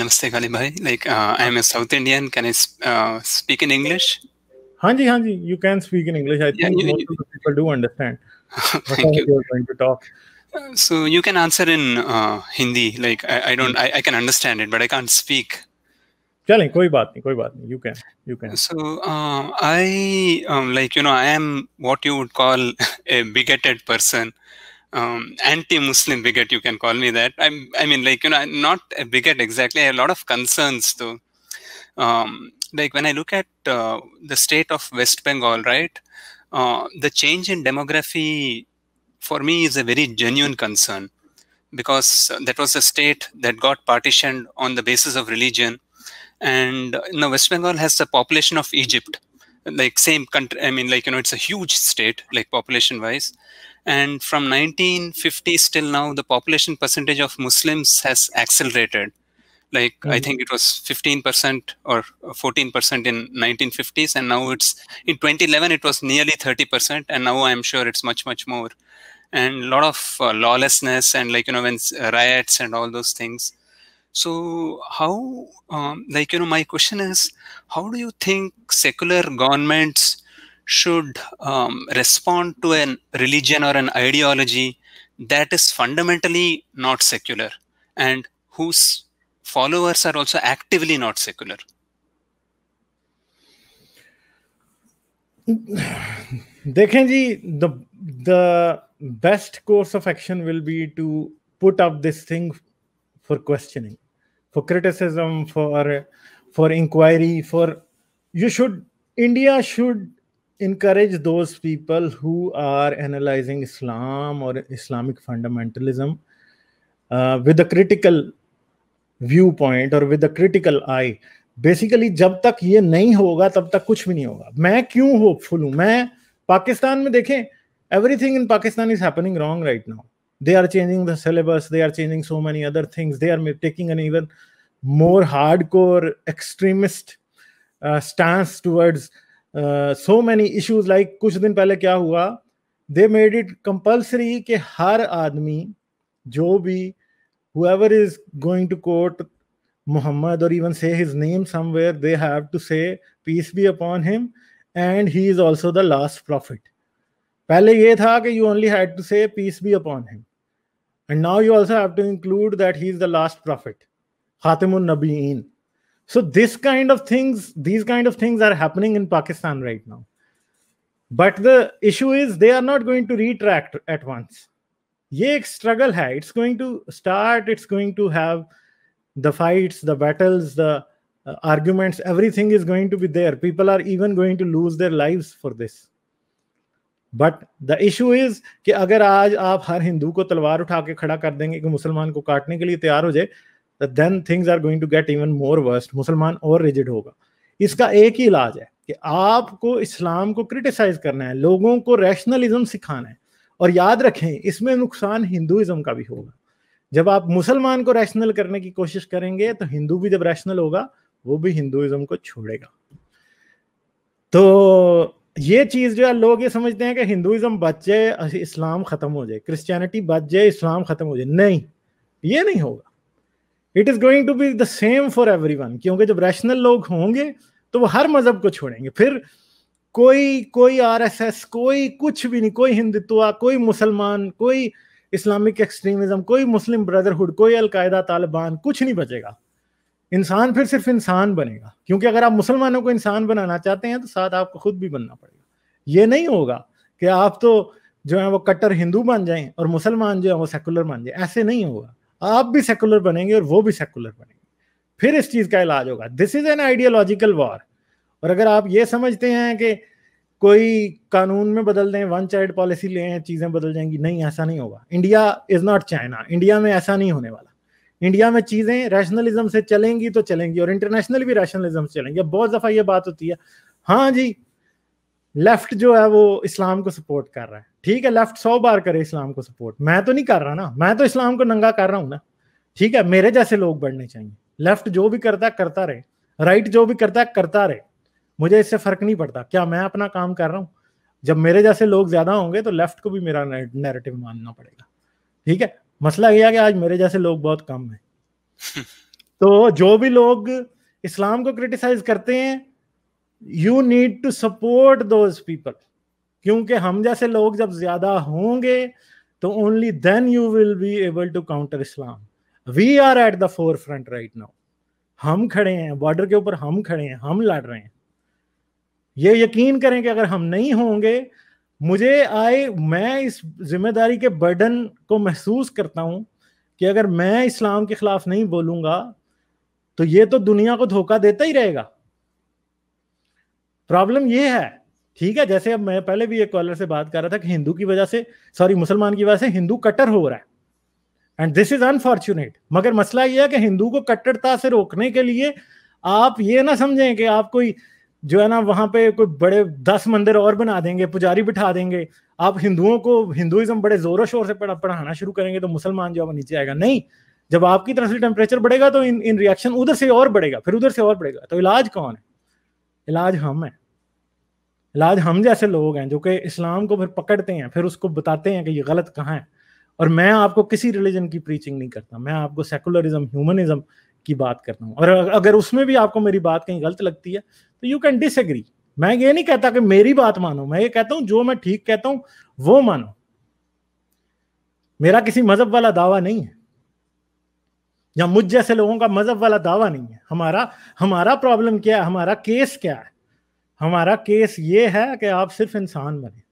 Namaste, Kali bhai. Like uh, I am a South Indian. Can I uh, speak in English? Hanji, Hanji, you can speak in English. I think yeah, you, most you, people do understand. Thank you. are going to talk. so you can answer in uh, Hindi. Like I, I don't, hmm. I, I, can understand it, but I can't speak. चलें कोई बात नहीं कोई बात नहीं you can you can so I like you know I am what you would call a bigoted um, anti-Muslim bigot. You can call me that. I'm, I mean, like you know, I'm not a bigot exactly. I have a lot of concerns though. Um, like when I look at uh, the state of West Bengal, right? Uh, the change in demography for me is a very genuine concern because that was a state that got partitioned on the basis of religion and you know, west bengal has the population of egypt like same country i mean like you know it's a huge state like population wise and from 1950s till now, the population percentage of Muslims has accelerated. Like mm -hmm. I mm-hmm. think it was 15% or 14% in 1950s, and now it's in 2011 it was nearly 30%, and now I'm sure it's much much more. And a lot of uh, lawlessness and like you know when uh, riots and all those things so how um, like you know my question is how do you think secular governments should um, respond to a religion or an ideology that is fundamentally not secular and whose followers are also actively not secular? Dekhen ji, the the best course of action will be to put up this thing for questioning, for criticism, for for inquiry, for you should India should encourage those people who are analyzing Islam or Islamic fundamentalism uh, with a critical viewpoint or with a critical eye. Basically जब तक ये नहीं होगा तब तक कुछ भी नहीं होगा मैं क्यों होपफुल हूं मैं पाकिस्तान में देखें everything in Pakistan is happening wrong right now they are changing the syllabus they are changing so many other things they are taking an even more hard core extremist stand towards so many issues like कुछ दिन पहले क्या हुआ they made it compulsory के हर आदमी जो भी whoever is going to quote Muhammad और even say his name somewhere they have to say peace be upon him and he is also the last prophet पहले यह था कि you only had to say peace be upon him and now you also have to include that he is the last prophet खातिमुल so this kind of things these kind of things are happening in pakistan right now but the issue is they are not going to retract at once ye ek struggle hai it's going to start it's going to have the fights the battles the uh, arguments everything is going to be there people are even going to lose their lives for this but the issue is कि अगर आज आप हर हिंदू को तलवार उठा के खड़ा कर देंगे कि मुसलमान को काटने के लिए तैयार हो जाए then things are going to get even more worst मुसलमान और रिजिड होगा इसका एक ही इलाज है कि आपको इस्लाम को क्रिटिसाइज करना है लोगों को रैशनलिज्म सिखाना है और याद रखें इसमें नुकसान हिंदुइज्म का भी होगा जब आप मुसलमान को रैशनल करने की कोशिश करेंगे तो हिंदू भी जब रैशनल होगा वो भी हिंदुइज्म को छोड़ेगा तो ये चीज़ जो है लोग ये समझते हैं कि हिंदुइज्म बच जाए इस्लाम ख़त्म हो जाए क्रिश्चियनिटी बच जाए इस्लाम ख़त्म हो जाए नहीं ये नहीं होगा it is going to be the same for everyone क्योंकि जब रैशनल लोग होंगे तो वो हर मजहब को छोड़ेंगे फिर कोई कोई आर एस एस कोई कुछ भी नहीं कोई हिंदुत्व कोई मुसलमान कोई इस्लामिक एक्सट्रीमिज्म कोई मुस्लिम ब्रदरहुड कोई अलकायदा तालिबान कुछ नहीं बचेगा इंसान फिर सिर्फ इंसान बनेगा क्योंकि अगर आप मुसलमानों को इंसान बनाना चाहते हैं तो साथ आपको खुद भी बनना पड़ेगा ये नहीं होगा कि आप तो जो है वो कट्टर हिंदू बन जाएं और मुसलमान जो है वो सेकुलर बन जाए ऐसे नहीं होगा आप भी सेकुलर बनेंगे और वो भी सेकुलर बनेंगे फिर इस चीज का इलाज होगा this is an ideological war और अगर आप ये समझते हैं कि कोई कानून में बदल दें वन चाइल्ड पॉलिसी ले चीजें बदल जाएंगी नहीं ऐसा नहीं होगा India is not China India में ऐसा नहीं होने वाला इंडिया में चीजें रैशनलिज्म से चलेंगी तो चलेंगी और इंटरनेशनल भी रैशनलिज्म से चलेंगी बहुत दफा ये बात होती है हाँ जी लेफ्ट जो है वो इस्लाम को सपोर्ट कर रहा है ठीक है लेफ्ट सौ बार करे इस्लाम को सपोर्ट मैं तो नहीं कर रहा ना मैं तो इस्लाम को नंगा कर रहा हूं ना ठीक है मेरे जैसे लोग बढ़ने चाहिए लेफ्ट जो भी करता है करता रहे राइट जो भी करता है करता रहे मुझे इससे फर्क नहीं पड़ता क्या मैं अपना काम कर रहा हूँ जब मेरे जैसे लोग ज्यादा होंगे तो लेफ्ट को भी मेरा नैरेटिव मानना पड़ेगा ठीक है मसला यह है कि आज मेरे जैसे लोग बहुत कम है तो जो भी लोग इस्लाम को क्रिटिसाइज करते हैं you need to support those people क्योंकि हम जैसे लोग जब ज्यादा होंगे तो only then you will be able to counter Islam we are at the forefront right now हम खड़े हैं बॉर्डर के ऊपर हम खड़े हैं हम लड़ रहे हैं ये यकीन करें कि अगर हम नहीं होंगे मुझे आए मैं इस जिम्मेदारी के बर्डन को महसूस करता हूं कि अगर मैं इस्लाम के खिलाफ नहीं बोलूंगा तो ये तो दुनिया को धोखा देता ही रहेगा प्रॉब्लम ये है ठीक है जैसे अब मैं पहले भी एक कॉलर से बात कर रहा था कि हिंदू की वजह से सॉरी मुसलमान की वजह से हिंदू कट्टर हो रहा है एंड दिस इज अनफॉर्चुनेट मगर मसला यह है कि हिंदू को कट्टरता से रोकने के लिए आप ये ना समझें कि आप कोई जो है ना वहां पे कोई बड़े दस मंदिर और बना देंगे पुजारी बिठा देंगे आप हिंदुओं को हिंदुइज्म बड़े जोरों शोर से पढ़ाना शुरू करेंगे तो मुसलमान जो है नीचे आएगा नहीं जब आपकी तरफ से टेम्परेचर बढ़ेगा तो इन इन रिएक्शन उधर से और बढ़ेगा फिर उधर से और बढ़ेगा तो इलाज कौन है इलाज हम है लाज हम जैसे लोग हैं जो कि इस्लाम को फिर पकड़ते हैं फिर उसको बताते हैं कि ये गलत कहाँ है और मैं आपको किसी रिलीजन की प्रीचिंग नहीं करता मैं आपको सेकुलरिज्म ह्यूमनिज्म की बात करता हूँ और अगर उसमें भी आपको मेरी बात कहीं गलत लगती है तो यू कैन डिसएग्री मैं ये नहीं कहता कि मेरी बात मानो मैं ये कहता हूँ जो मैं ठीक कहता हूँ वो मानो मेरा किसी मजहब वाला दावा नहीं है या मुझ जैसे लोगों का मजहब वाला दावा नहीं है हमारा हमारा प्रॉब्लम क्या है हमारा केस क्या है हमारा केस ये है कि आप सिर्फ इंसान बने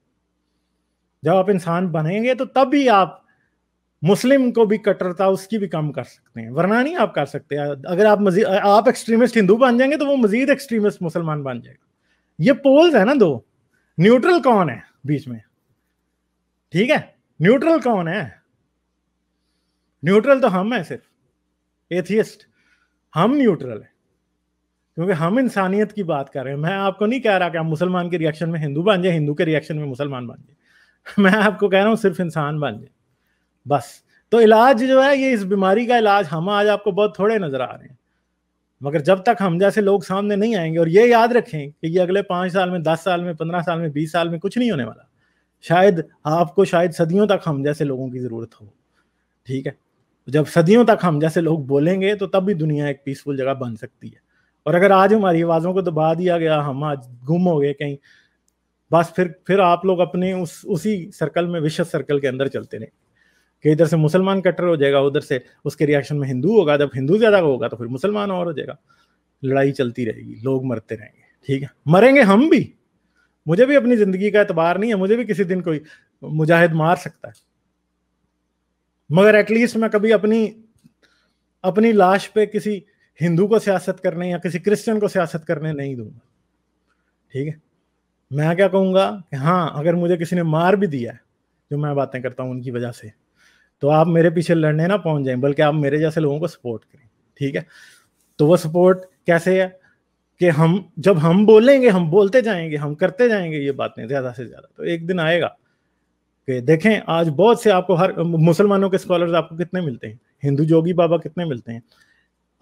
जब आप इंसान बनेंगे तो तब भी आप मुस्लिम को भी कट्टरता उसकी भी कम कर सकते हैं वरना नहीं आप कर सकते अगर आप मजीद आप एक्सट्रीमिस्ट हिंदू बन जाएंगे तो वो मजीद एक्सट्रीमिस्ट मुसलमान बन जाएगा ये पोल्स है ना दो न्यूट्रल कौन है बीच में ठीक है न्यूट्रल कौन है न्यूट्रल तो हम है सिर्फ एथियस्ट हम न्यूट्रल है क्योंकि हम इंसानियत की बात कर रहे हैं मैं आपको नहीं कह रहा कि आप मुसलमान के रिएक्शन में हिंदू बन जाए हिंदू के रिएक्शन में मुसलमान बन जाए मैं आपको कह रहा हूँ सिर्फ इंसान बन जाए बस तो इलाज जो है ये इस बीमारी का इलाज हम आज आपको बहुत थोड़े नजर आ रहे हैं मगर जब तक हम जैसे लोग सामने नहीं आएंगे और ये याद रखें कि ये अगले पाँच साल में दस साल में पंद्रह साल में बीस साल में कुछ नहीं होने वाला शायद आपको शायद सदियों तक हम जैसे लोगों की ज़रूरत हो ठीक है जब सदियों तक हम जैसे लोग बोलेंगे तो तब भी दुनिया एक पीसफुल जगह बन सकती है और अगर आज हमारी आवाज़ों को दबा दिया गया हम आज गुम हो गए कहीं बस फिर फिर आप लोग अपने उस उसी सर्कल में विश्व सर्कल के अंदर चलते रहे कि इधर से मुसलमान कट्टर हो जाएगा उधर से उसके रिएक्शन में हिंदू होगा जब हिंदू ज़्यादा होगा तो फिर मुसलमान और हो जाएगा लड़ाई चलती रहेगी लोग मरते रहेंगे ठीक है मरेंगे हम भी मुझे भी अपनी ज़िंदगी का एतबार नहीं है मुझे भी किसी दिन कोई मुजाहिद मार सकता है मगर एटलीस्ट मैं कभी अपनी अपनी लाश पे किसी हिंदू को सियासत करने या किसी क्रिश्चियन को सियासत करने नहीं दूंगा ठीक है मैं क्या कहूँगा कि हाँ अगर मुझे किसी ने मार भी दिया है जो मैं बातें करता हूँ उनकी वजह से तो आप मेरे पीछे लड़ने ना पहुंच जाए बल्कि आप मेरे जैसे लोगों को सपोर्ट करें ठीक है तो वो सपोर्ट कैसे है कि हम जब हम बोलेंगे हम बोलते जाएंगे हम करते जाएंगे ये बातें ज़्यादा से ज़्यादा तो एक दिन आएगा कि देखें आज बहुत से आपको हर मुसलमानों के स्कॉलर्स आपको कितने मिलते हैं हिंदू जोगी बाबा कितने मिलते हैं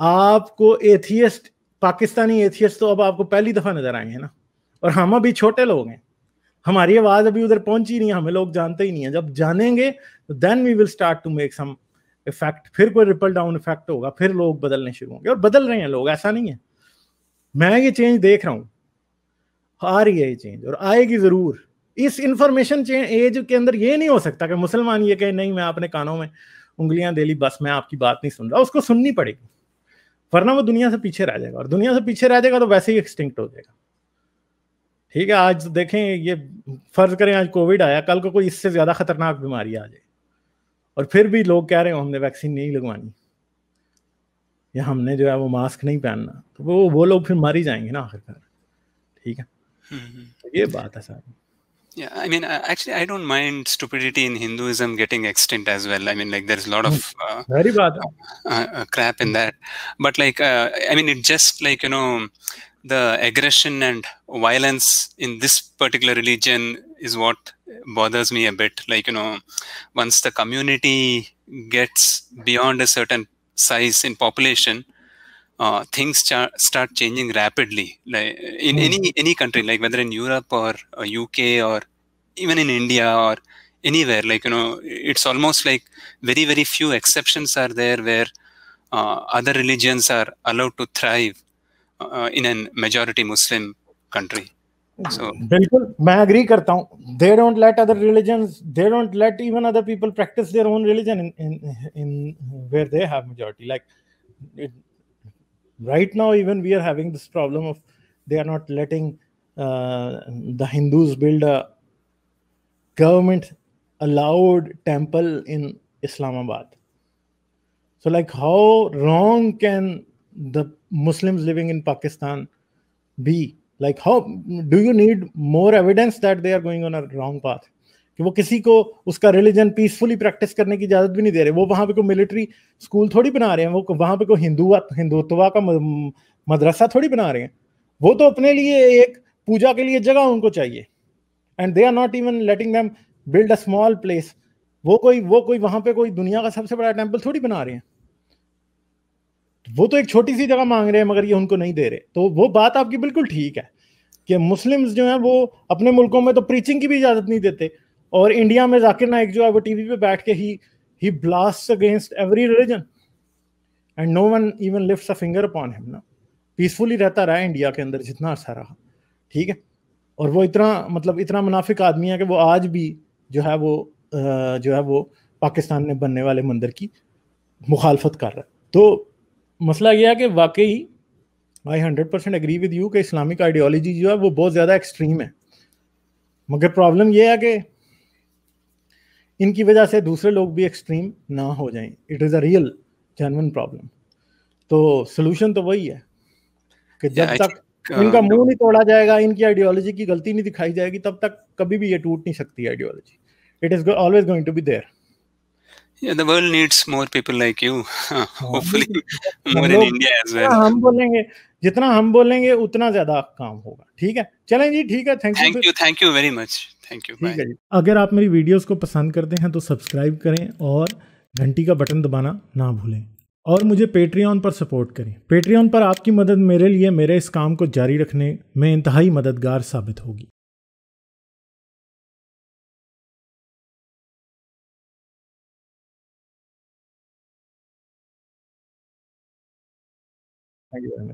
आपको एथियस्ट पाकिस्तानी एथियस्ट तो अब आपको पहली दफा नजर आएंगे ना और हम अभी छोटे लोग हैं हमारी आवाज अभी उधर पहुंची नहीं है हमें लोग जानते ही नहीं है जब जानेंगे तो then we will start to make some effect फिर कोई रिपल डाउन इफेक्ट होगा फिर लोग बदलने शुरू होंगे और बदल रहे हैं लोग ऐसा नहीं है मैं ये चेंज देख रहा हूँ आ रही है ये चेंज और आएगी जरूर इस इंफॉर्मेशन एज के अंदर ये नहीं हो सकता कि मुसलमान ये कहे नहीं मैं अपने कानों में उंगलियां दे ली बस मैं आपकी बात नहीं सुन रहा उसको सुननी पड़ेगी वरना वो दुनिया से पीछे रह जाएगा और दुनिया से पीछे रह जाएगा तो वैसे ही एक्सटिंक्ट हो जाएगा ठीक है आज देखें ये फर्ज करें आज कोविड आया कल को कोई इससे ज्यादा खतरनाक बीमारी आ जाए और फिर भी लोग कह रहे हो हमने वैक्सीन नहीं लगवानी या हमने जो है वो मास्क नहीं पहनना तो वो वो लोग फिर मर ही जाएंगे ना आखिरकार ठीक है हम्म, हम्म। तो ये बात है सारी Yeah, I mean, uh, actually, I don't mind stupidity in Hinduism getting extinct as well. I mean, like, there's a lot of hmm. uh, Very bad. Uh, uh, uh, crap in that. But, like, uh, I mean, it just, like, you know, the aggression and violence in this particular religion is what bothers me a bit. Like, you know, once the community gets beyond a certain size in population, uh, things cha- start changing rapidly like in mm. any any country like whether in europe or, uk uh, or even in india or anywhere like you know it's almost like very very few exceptions are there where uh, other religions are allowed to thrive uh, in a majority muslim country hmm. so बिल्कुल agree करता हूँ they don't let other religions they don't let even other people practice their own religion in in, in where they have majority like it, right now even we are having this problem of they are not letting uh, the hindus build a government allowed temple in islamabad so like how wrong can the muslims living in pakistan be like how do you need more evidence that they are going on a wrong path कि वो किसी को उसका religion peacefully practice करने की इजाजत भी नहीं दे रहे वो वहां पे कोई मिलिट्री स्कूल थोड़ी बना रहे हैं वो वहां पे कोई हिंदू हिंदुत्वा का मदरसा थोड़ी बना रहे हैं वो तो अपने लिए एक पूजा के लिए जगह उनको चाहिए and they are not even letting them build a small place वो कोई वो कोई वहां पे कोई दुनिया का सबसे बड़ा टेम्पल थोड़ी बना रहे हैं वो तो एक छोटी सी जगह मांग रहे हैं मगर ये उनको नहीं दे रहे तो वो बात आपकी बिल्कुल ठीक है कि मुस्लिम्स जो हैं वो अपने मुल्कों में तो प्रीचिंग की भी इजाज़त नहीं देते और इंडिया में जाकिर नाइक जो है वो टीवी पे बैठ के ही ही blast against every religion and no one even lift a finger upon him ना पीसफुली रहता रहा इंडिया के अंदर जितना अर्सा रहा ठीक है और वो इतना मतलब इतना मुनाफिक आदमी है कि वो आज भी जो है वो जो है वो पाकिस्तान में बनने वाले मंदिर की मुखालफत कर रहा है तो मसला यह है कि वाकई I hundred percent agree with you कि इस्लामिक आइडियोलॉजी जो है वो बहुत ज़्यादा एक्सट्रीम है मगर प्रॉब्लम यह है कि इनकी वजह से दूसरे लोग भी एक्सट्रीम ना हो जाएं it is a real genuine problem तो सोल्यूशन तो वही है कि जब yeah, तक think, uh, इनका मुंह नहीं तोड़ा जाएगा इनकी आइडियोलॉजी की गलती नहीं दिखाई जाएगी तब तक कभी भी ये टूट नहीं सकती ideology it is always going to be there Yeah, the world needs more people like you. हाँ, Hopefully, more in India as well. हम बोलेंगे जितना हम बोलेंगे उतना ज्यादा काम होगा ठीक है चलें जी ठीक है thank you thank you thank you very much thank you ठीक है अगर आप मेरी वीडियोस को पसंद करते हैं तो सब्सक्राइब करें और घंटी का बटन दबाना ना भूलें और मुझे पेट्रियन पर सपोर्ट करें पेट्रियन पर आपकी मदद मेरे लिए मेरे इस काम को जारी रखने में इंतहाई मददगार साबित होगी Thank you very much.